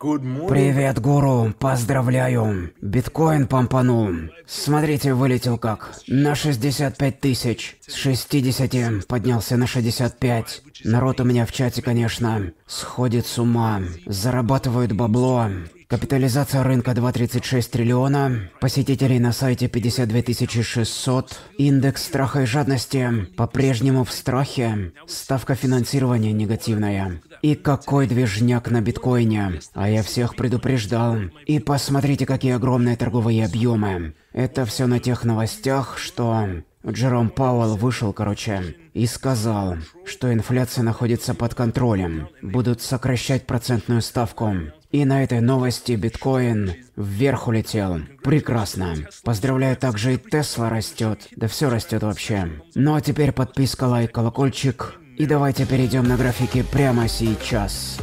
Привет, гуру, поздравляю. Биткоин помпанул. Смотрите, вылетел как. На 65 тысяч. С 60 поднялся на 65. Народ у меня в чате, конечно, сходит с ума. Зарабатывают бабло. Капитализация рынка 2,36 триллиона, посетителей на сайте 52,600, индекс страха и жадности по-прежнему в страхе, ставка финансирования негативная. И какой движняк на биткоине, а я всех предупреждал. И посмотрите, какие огромные торговые объемы. Это все на тех новостях, что Джером Пауэлл вышел, короче, и сказал, что инфляция находится под контролем. Будут сокращать процентную ставку. И на этой новости биткоин вверх улетел. Прекрасно. Поздравляю, также и Тесла растет. Да все растет вообще. Ну а теперь подписка, лайк, колокольчик. И давайте перейдем на графики прямо сейчас.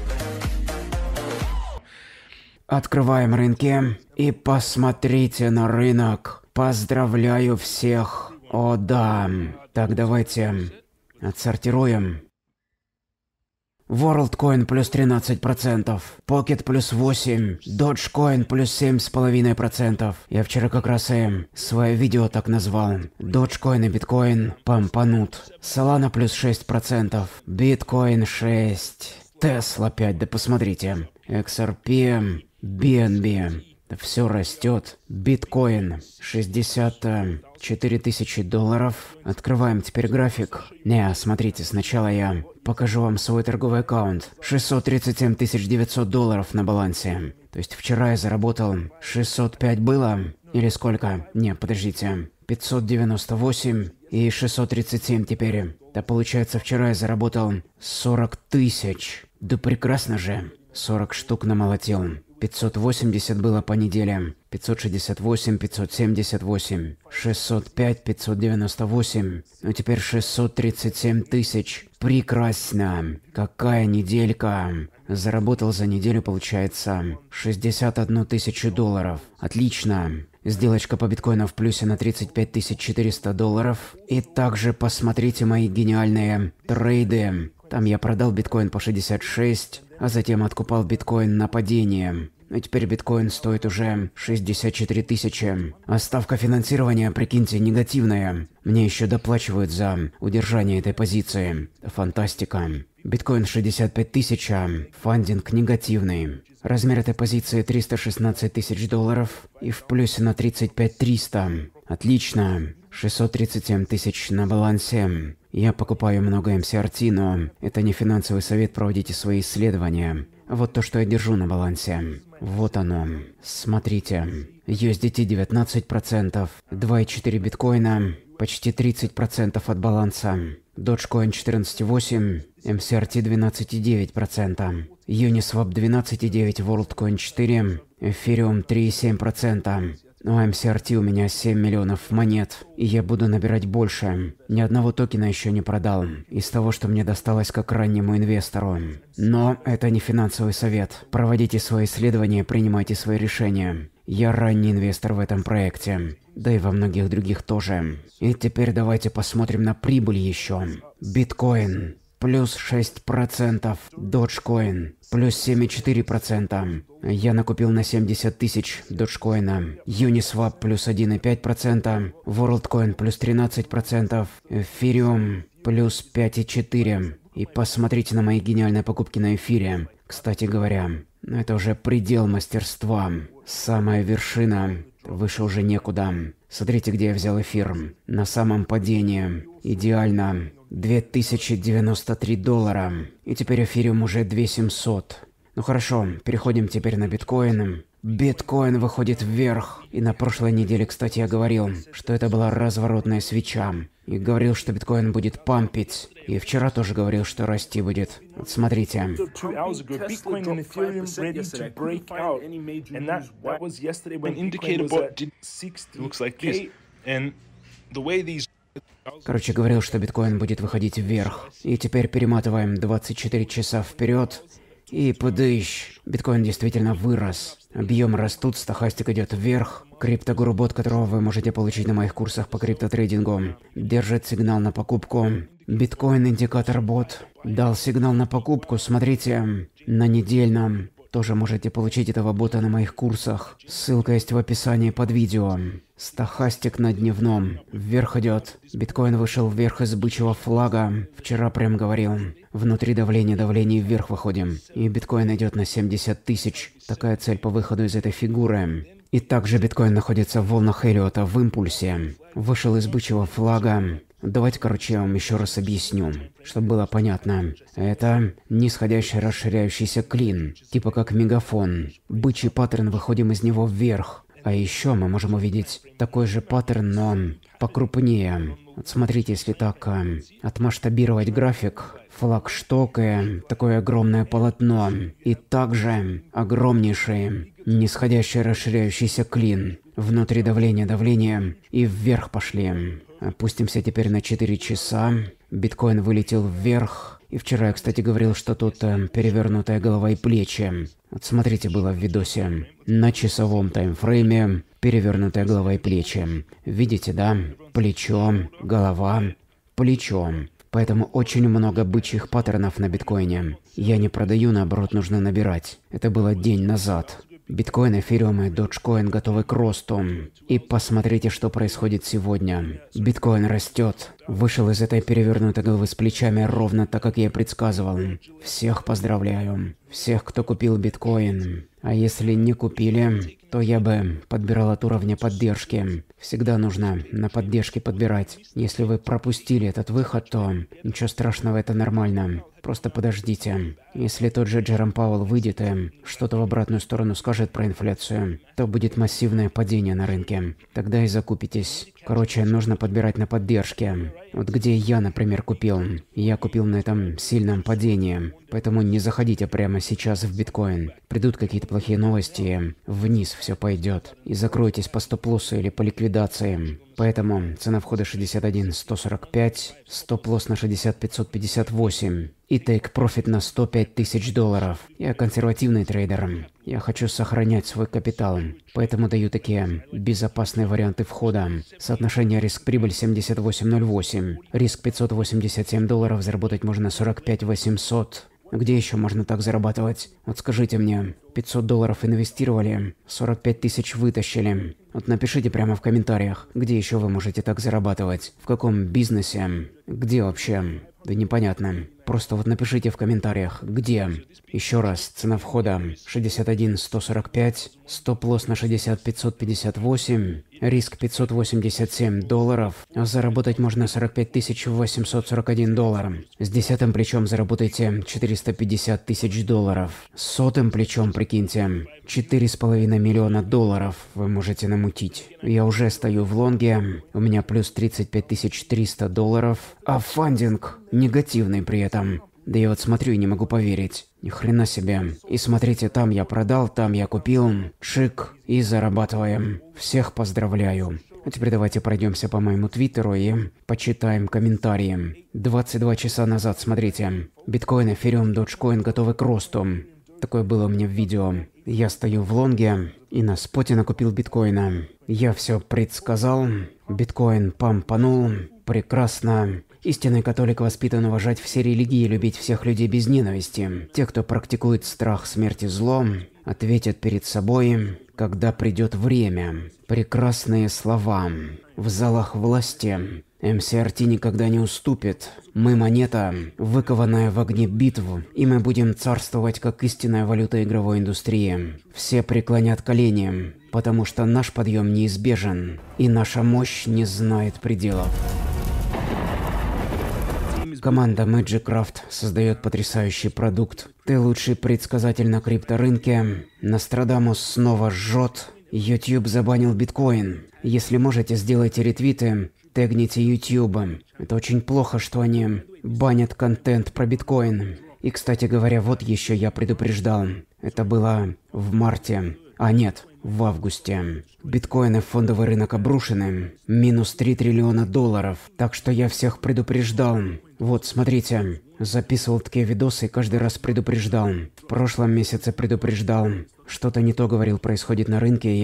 Открываем рынки и посмотрите на рынок. Поздравляю всех. О да. Так, давайте отсортируем. WorldCoin плюс 13%, Pocket плюс 8%, Dogecoin плюс 7,5%. Я вчера как раз им эм, свое видео так назвал. Dogecoin и биткоин пампанут. Solana плюс 6%, биткоин 6%, Tesla 5%, да посмотрите. XRP, BNB. Эм, все растет. Биткоин 64 тысячи долларов. Открываем теперь график. Не, смотрите, сначала я покажу вам свой торговый аккаунт. 637 900 долларов на балансе. То есть вчера я заработал 605 было? Или сколько? Не, подождите. 598 и 637 теперь. Да получается вчера я заработал 40 тысяч. Да прекрасно же. 40 штук намолотил. 580 было по неделям, 568, 578, 605, 598, ну теперь 637 тысяч. Прекрасно! Какая неделька! Заработал за неделю, получается, 61 тысячу долларов. Отлично! Сделочка по биткоину в плюсе на 35 400 долларов. И также посмотрите мои гениальные трейды. Там я продал биткоин по 66, а затем откупал биткоин на падение. А теперь биткоин стоит уже 64 тысячи. А ставка финансирования, прикиньте, негативная. Мне еще доплачивают за удержание этой позиции. Фантастика. Биткоин 65 тысяч, а фандинг негативный. Размер этой позиции 316 тысяч долларов и в плюсе на 35 300. Отлично. 637 тысяч на балансе. Я покупаю много МСРТ, но это не финансовый совет, проводите свои исследования. Вот то, что я держу на балансе. Вот оно. Смотрите. USDT 19%, 2,4 биткоина, почти 30% от баланса. Dogecoin 14,8, MCRT 12,9%, Uniswap 12,9, WorldCoin 4, Ethereum 3,7%, у МСРТ у меня 7 миллионов монет, и я буду набирать больше. Ни одного токена еще не продал, из того, что мне досталось как раннему инвестору. Но это не финансовый совет. Проводите свои исследования, принимайте свои решения. Я ранний инвестор в этом проекте, да и во многих других тоже. И теперь давайте посмотрим на прибыль еще. Биткоин плюс 6%. Dogecoin плюс 7,4%. Я накупил на 70 тысяч доджкоина. Uniswap плюс 1,5%. WorldCoin плюс 13%. Ethereum плюс 5,4%. И посмотрите на мои гениальные покупки на эфире. Кстати говоря, это уже предел мастерства. Самая вершина. Выше уже некуда. Смотрите, где я взял эфир. На самом падении. Идеально. 2093 доллара. И теперь эфириум уже 2700. Ну хорошо, переходим теперь на биткоин. Биткоин выходит вверх. И на прошлой неделе, кстати, я говорил, что это была разворотная свеча. И говорил, что биткоин будет пампить. И вчера тоже говорил, что расти будет. Вот смотрите. And the way these Короче, говорил, что биткоин будет выходить вверх. И теперь перематываем 24 часа вперед. И подыщ. Биткоин действительно вырос. Объемы растут, стахастик идет вверх. Криптогуру бот, которого вы можете получить на моих курсах по криптотрейдингу, держит сигнал на покупку. Биткоин индикатор бот дал сигнал на покупку, смотрите, на недельном. Тоже можете получить этого бота на моих курсах. Ссылка есть в описании под видео. Стахастик на дневном. Вверх идет. Биткоин вышел вверх из бычьего флага. Вчера прям говорил. Внутри давление, давление вверх выходим. И биткоин идет на 70 тысяч. Такая цель по выходу из этой фигуры. И также биткоин находится в волнах Эллиота, в импульсе. Вышел из бычьего флага. Давайте, короче, я вам еще раз объясню, чтобы было понятно. Это нисходящий расширяющийся клин, типа как мегафон. Бычий паттерн, выходим из него вверх. А еще мы можем увидеть такой же паттерн, но покрупнее. Вот смотрите, если так э, отмасштабировать график, флагшток и такое огромное полотно. И также огромнейшие Нисходящий расширяющийся клин. Внутри давление, давление. И вверх пошли. Опустимся теперь на 4 часа. Биткоин вылетел вверх. И вчера я, кстати, говорил, что тут э, перевернутая голова и плечи. Вот смотрите, было в видосе. На часовом таймфрейме перевернутая голова и плечи. Видите, да? Плечо, голова, плечо. Поэтому очень много бычьих паттернов на биткоине. Я не продаю, наоборот, нужно набирать. Это было день назад. Биткоин, эфириум и доджкоин готовы к росту. И посмотрите, что происходит сегодня. Биткоин растет. Вышел из этой перевернутой головы с плечами ровно так, как я предсказывал. Всех поздравляю. Всех, кто купил биткоин. А если не купили, то я бы подбирал от уровня поддержки. Всегда нужно на поддержке подбирать. Если вы пропустили этот выход, то ничего страшного, это нормально. Просто подождите. Если тот же Джером Пауэлл выйдет и что-то в обратную сторону скажет про инфляцию, то будет массивное падение на рынке. Тогда и закупитесь. Короче, нужно подбирать на поддержке. Вот где я, например, купил. Я купил на этом сильном падении. Поэтому не заходите прямо сейчас в биткоин. Придут какие-то плохие новости, вниз все пойдет. И закройтесь по стоп-лоссу или по ликвидации. Поэтому цена входа 61, 145, стоп лосс на 60, 558 и тейк профит на 105 тысяч долларов. Я консервативный трейдер. Я хочу сохранять свой капитал. Поэтому даю такие безопасные варианты входа. Соотношение риск-прибыль 78.08. Риск 587 долларов, заработать можно 45 800. Где еще можно так зарабатывать? Вот скажите мне, 500 долларов инвестировали, 45 тысяч вытащили. Вот напишите прямо в комментариях, где еще вы можете так зарабатывать, в каком бизнесе, где вообще, да непонятно. Просто вот напишите в комментариях, где. Еще раз, цена входа 61 145, стоп лосс на 60 558, риск 587 долларов, заработать можно 45 841 доллар. С десятым плечом заработайте 450 тысяч долларов. С сотым плечом, прикиньте, 4,5 миллиона долларов вы можете намутить. Я уже стою в лонге, у меня плюс 35 300 долларов, а фандинг негативный при этом там. Да я вот смотрю и не могу поверить. Ни хрена себе. И смотрите, там я продал, там я купил. Шик. И зарабатываем. Всех поздравляю. А теперь давайте пройдемся по моему твиттеру и почитаем комментарии. 22 часа назад, смотрите. Биткоин, эфириум, доджкоин готовы к росту. Такое было у меня в видео. Я стою в лонге и на споте накупил биткоина. Я все предсказал. Биткоин пампанул. Прекрасно. Истинный католик воспитан уважать все религии и любить всех людей без ненависти. Те, кто практикует страх смерти злом, ответят перед собой, когда придет время. Прекрасные слова. В залах власти МСРТ никогда не уступит. Мы монета, выкованная в огне битву, и мы будем царствовать как истинная валюта игровой индустрии. Все преклонят колени, потому что наш подъем неизбежен, и наша мощь не знает пределов. Команда Magicraft создает потрясающий продукт. Ты лучший предсказатель на крипторынке. Нострадамус снова жжет. YouTube забанил биткоин. Если можете, сделайте ретвиты, тегните YouTube. Это очень плохо, что они банят контент про биткоин. И, кстати говоря, вот еще я предупреждал. Это было в марте. А нет, в августе. Биткоины в фондовый рынок обрушены. Минус 3 триллиона долларов. Так что я всех предупреждал. Вот, смотрите. Записывал такие видосы и каждый раз предупреждал. В прошлом месяце предупреждал. Что-то не то говорил происходит на рынке и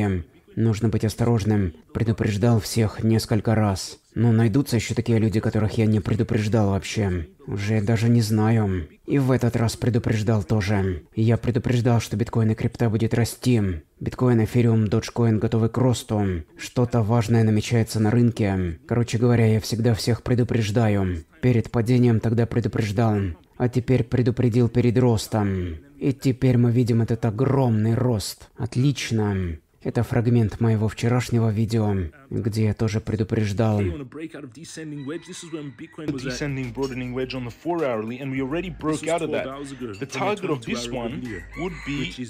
Нужно быть осторожным. Предупреждал всех несколько раз. Но найдутся еще такие люди, которых я не предупреждал вообще. Уже даже не знаю. И в этот раз предупреждал тоже. Я предупреждал, что биткоин и крипта будет расти. Биткоин, эфириум, доджкоин готовы к росту. Что-то важное намечается на рынке. Короче говоря, я всегда всех предупреждаю. Перед падением тогда предупреждал. А теперь предупредил перед ростом. И теперь мы видим этот огромный рост. Отлично. Это фрагмент моего вчерашнего видео, где я тоже предупреждал.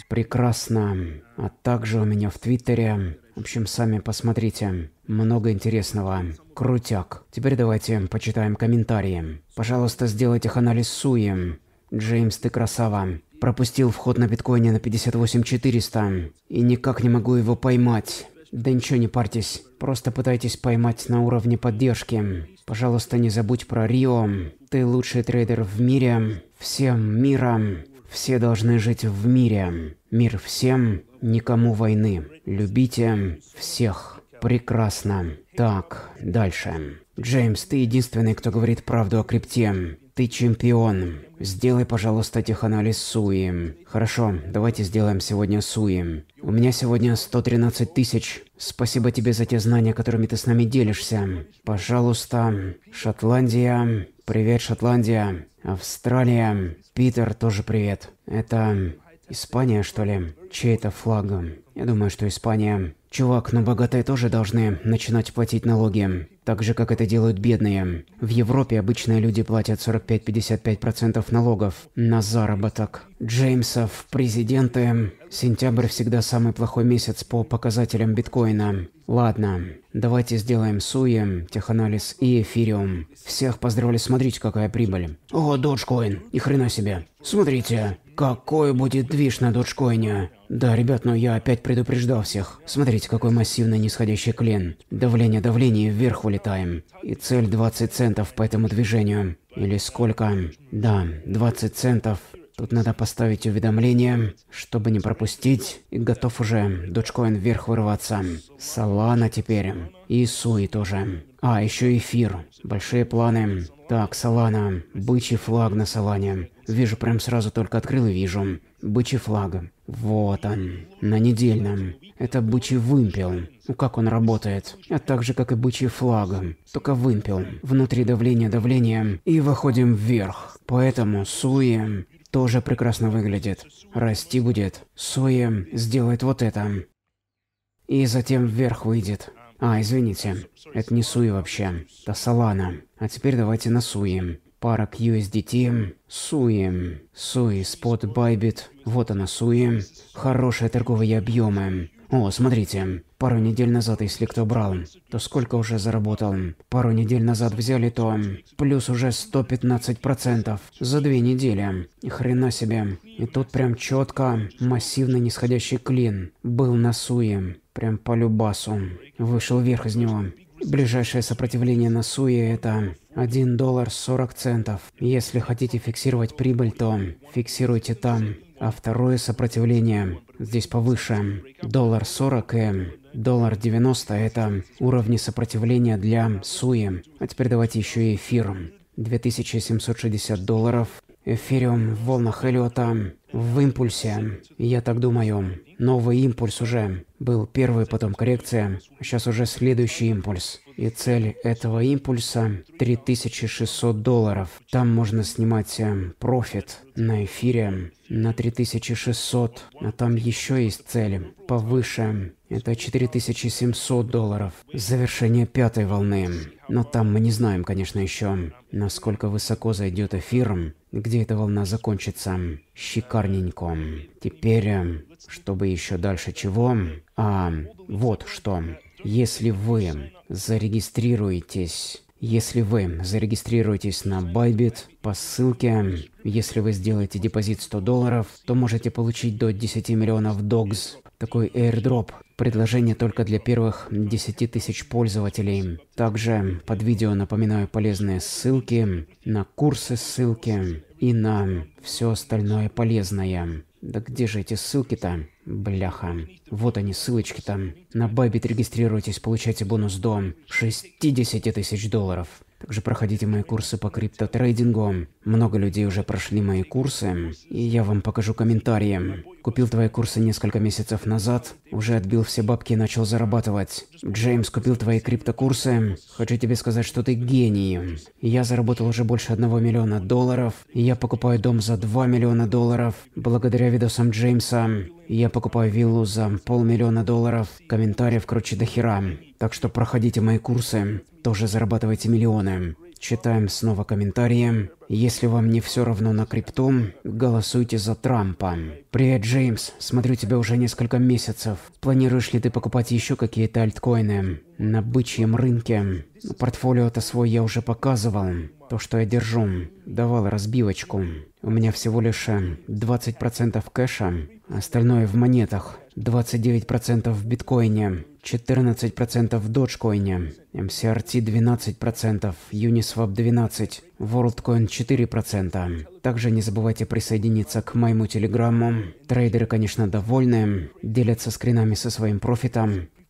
Прекрасно. А также у меня в Твиттере. В общем, сами посмотрите. Много интересного. Крутяк. Теперь давайте почитаем комментарии. Пожалуйста, сделайте анализ Суи. Джеймс, ты красава. Пропустил вход на биткоине на 58400 и никак не могу его поймать. Да ничего не парьтесь, просто пытайтесь поймать на уровне поддержки. Пожалуйста, не забудь про Рио. Ты лучший трейдер в мире. Всем мира. Все должны жить в мире. Мир всем, никому войны. Любите всех. Прекрасно. Так, дальше. Джеймс, ты единственный, кто говорит правду о крипте. Ты чемпион. Сделай, пожалуйста, теханализ Суи. Хорошо, давайте сделаем сегодня Суи. У меня сегодня 113 тысяч. Спасибо тебе за те знания, которыми ты с нами делишься. Пожалуйста, Шотландия. Привет, Шотландия. Австралия. Питер, тоже привет. Это... Испания, что ли? Чей это флаг? Я думаю, что Испания. Чувак, но богатые тоже должны начинать платить налоги, так же, как это делают бедные. В Европе обычные люди платят 45-55% налогов на заработок. Джеймсов, президенты. Сентябрь всегда самый плохой месяц по показателям биткоина. Ладно, давайте сделаем суи, теханализ и эфириум. Всех поздравляю, смотрите, какая прибыль. О, доджкоин, ни хрена себе. Смотрите, какой будет движ на доджкоине. Да, ребят, но я опять предупреждал всех. Смотрите, какой массивный нисходящий клин. Давление, давление, вверх вылетаем. И цель 20 центов по этому движению. Или сколько? Да, 20 центов. Тут надо поставить уведомление, чтобы не пропустить. И готов уже Dogecoin вверх вырваться. Салана теперь. И Суи тоже. А, еще эфир. Большие планы. Так, Салана. Бычий флаг на Салане. Вижу прям сразу только открыл и вижу. Бычий флаг. Вот он. На недельном. Это бычий вымпел. Ну как он работает? А так же, как и бычий флаг. Только вымпел. Внутри давление, давление. И выходим вверх. Поэтому Суи тоже прекрасно выглядит. Расти будет. Суи сделает вот это. И затем вверх выйдет. А, извините, это не Суи вообще, это Солана. А теперь давайте на Суи. Пара к USDT, Суи, Суи, спот Байбит, вот она Суи. Хорошие торговые объемы. О, смотрите, пару недель назад, если кто брал, то сколько уже заработал? Пару недель назад взяли, то плюс уже 115% за две недели. Ни хрена себе. И тут прям четко массивный нисходящий клин был на Суи. Прям по любасу. Вышел вверх из него. Ближайшее сопротивление на Суе это 1 доллар 40 центов. Если хотите фиксировать прибыль, то фиксируйте там. А второе сопротивление здесь повыше. Доллар 40 и доллар 90 это уровни сопротивления для Суи. А теперь давайте еще и эфир. 2760 долларов эфириум в волнах Эллиота, в импульсе, я так думаю. Новый импульс уже был первый, потом коррекция, а сейчас уже следующий импульс. И цель этого импульса 3600 долларов. Там можно снимать эм, профит на эфире эм, на 3600. А там еще есть цели повыше. Эм, это 4700 долларов. Завершение пятой волны. Но там мы не знаем, конечно, еще, насколько высоко зайдет эфир, где эта волна закончится. Щекарненько. Теперь, чтобы еще дальше чего? А, вот что. Если вы зарегистрируетесь если вы зарегистрируетесь на Bybit по ссылке, если вы сделаете депозит 100 долларов, то можете получить до 10 миллионов DOGS. Такой airdrop. Предложение только для первых 10 тысяч пользователей. Также под видео напоминаю полезные ссылки, на курсы ссылки и на все остальное полезное. Да где же эти ссылки-то? Бляха. Вот они, ссылочки там. На Бабит регистрируйтесь, получайте бонус до 60 тысяч долларов. Также проходите мои курсы по криптотрейдингу. Много людей уже прошли мои курсы, и я вам покажу комментарии. Купил твои курсы несколько месяцев назад, уже отбил все бабки и начал зарабатывать. Джеймс купил твои криптокурсы. Хочу тебе сказать, что ты гений. Я заработал уже больше одного миллиона долларов, я покупаю дом за 2 миллиона долларов благодаря видосам Джеймса я покупаю виллу за полмиллиона долларов, комментариев круче до хера. Так что проходите мои курсы, тоже зарабатывайте миллионы. Читаем снова комментарии. Если вам не все равно на крипту, голосуйте за Трампа. Привет, Джеймс. Смотрю тебя уже несколько месяцев. Планируешь ли ты покупать еще какие-то альткоины? На бычьем рынке. Портфолио-то свой я уже показывал. То, что я держу. Давал разбивочку. У меня всего лишь 20% э, кэша, остальное в монетах, 29% в биткоине, 14% в доджкоине, MCRT 12%, Uniswap 12%, WorldCoin 4%. Также не забывайте присоединиться к моему телеграмму. Трейдеры, конечно, довольны, делятся скринами со своим профитом.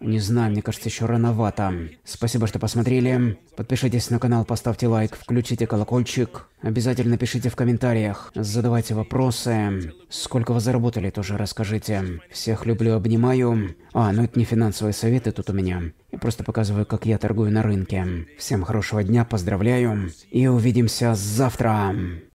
Не знаю, мне кажется, еще рановато. Спасибо, что посмотрели. Подпишитесь на канал, поставьте лайк, включите колокольчик. Обязательно пишите в комментариях, задавайте вопросы. Сколько вы заработали, тоже расскажите. Всех люблю, обнимаю. А, ну это не финансовые советы тут у меня. Я просто показываю, как я торгую на рынке. Всем хорошего дня, поздравляю. И увидимся завтра.